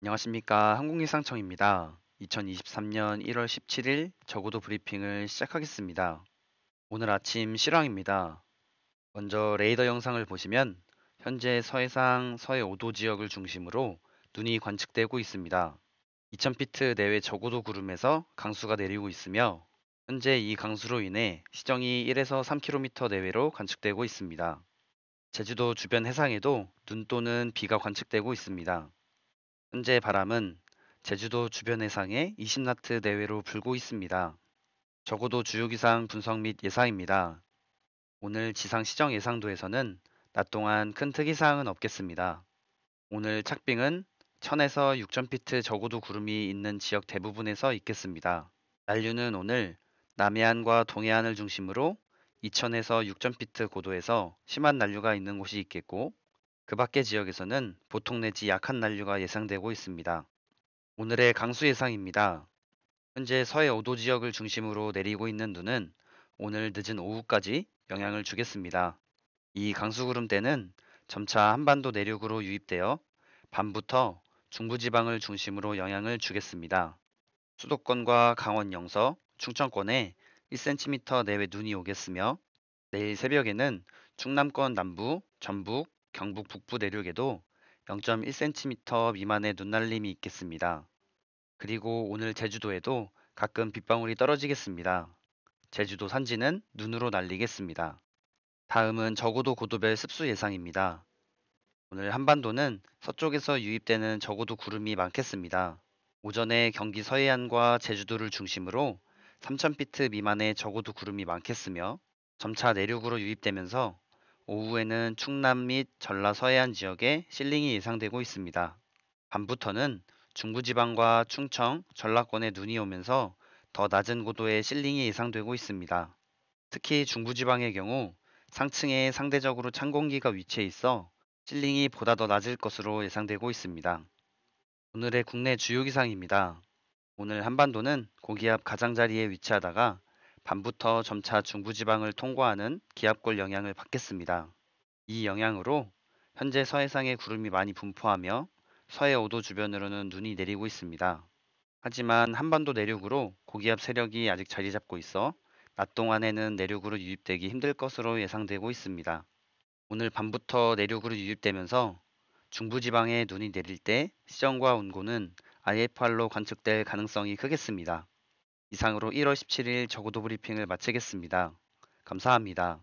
안녕하십니까. 한국일상청입니다 2023년 1월 17일 적어도 브리핑을 시작하겠습니다. 오늘 아침 실황입니다. 먼저 레이더 영상을 보시면 현재 서해상 서해 5도 지역을 중심으로 눈이 관측되고 있습니다. 2000피트 내외 적어도 구름에서 강수가 내리고 있으며 현재 이 강수로 인해 시정이 1에서 3km 내외로 관측되고 있습니다. 제주도 주변 해상에도 눈 또는 비가 관측되고 있습니다. 현재 바람은 제주도 주변 해상에 20나트 내외로 불고 있습니다. 적어도 주요기상 분석 및예상입니다 오늘 지상 시정 예상도에서는 낮 동안 큰 특이사항은 없겠습니다. 오늘 착빙은 1000에서 6000피트 적어도 구름이 있는 지역 대부분에서 있겠습니다. 난류는 오늘 남해안과 동해안을 중심으로 2000에서 6000피트 고도에서 심한 난류가 있는 곳이 있겠고 그 밖의 지역에서는 보통 내지 약한 난류가 예상되고 있습니다. 오늘의 강수 예상입니다. 현재 서해 5도 지역을 중심으로 내리고 있는 눈은 오늘 늦은 오후까지 영향을 주겠습니다. 이 강수구름대는 점차 한반도 내륙으로 유입되어 밤부터 중부지방을 중심으로 영향을 주겠습니다. 수도권과 강원 영서, 충청권에 1cm 내외 눈이 오겠으며 내일 새벽에는 충남권 남부, 전북, 경북 북부 내륙에도 0.1cm 미만의 눈날림이 있겠습니다. 그리고 오늘 제주도에도 가끔 빗방울이 떨어지겠습니다. 제주도 산지는 눈으로 날리겠습니다. 다음은 저고도 고도별 습수 예상입니다. 오늘 한반도는 서쪽에서 유입되는 적어도 구름이 많겠습니다. 오전에 경기 서해안과 제주도를 중심으로 3,000피트 미만의 적어도 구름이 많겠으며 점차 내륙으로 유입되면서 오후에는 충남 및 전라 서해안 지역에 실링이 예상되고 있습니다. 밤부터는 중부지방과 충청, 전라권에 눈이 오면서 더 낮은 고도에 실링이 예상되고 있습니다. 특히 중부지방의 경우 상층에 상대적으로 찬 공기가 위치해 있어 실링이 보다 더 낮을 것으로 예상되고 있습니다. 오늘의 국내 주요 기상입니다. 오늘 한반도는 고기압 가장자리에 위치하다가 밤부터 점차 중부지방을 통과하는 기압골 영향을 받겠습니다. 이 영향으로 현재 서해상에 구름이 많이 분포하며 서해 5도 주변으로는 눈이 내리고 있습니다. 하지만 한반도 내륙으로 고기압 세력이 아직 자리 잡고 있어 낮 동안에는 내륙으로 유입되기 힘들 것으로 예상되고 있습니다. 오늘 밤부터 내륙으로 유입되면서 중부지방에 눈이 내릴 때 시정과 운고는 IFR로 관측될 가능성이 크겠습니다. 이상으로 1월 17일 저고도 브리핑을 마치겠습니다. 감사합니다.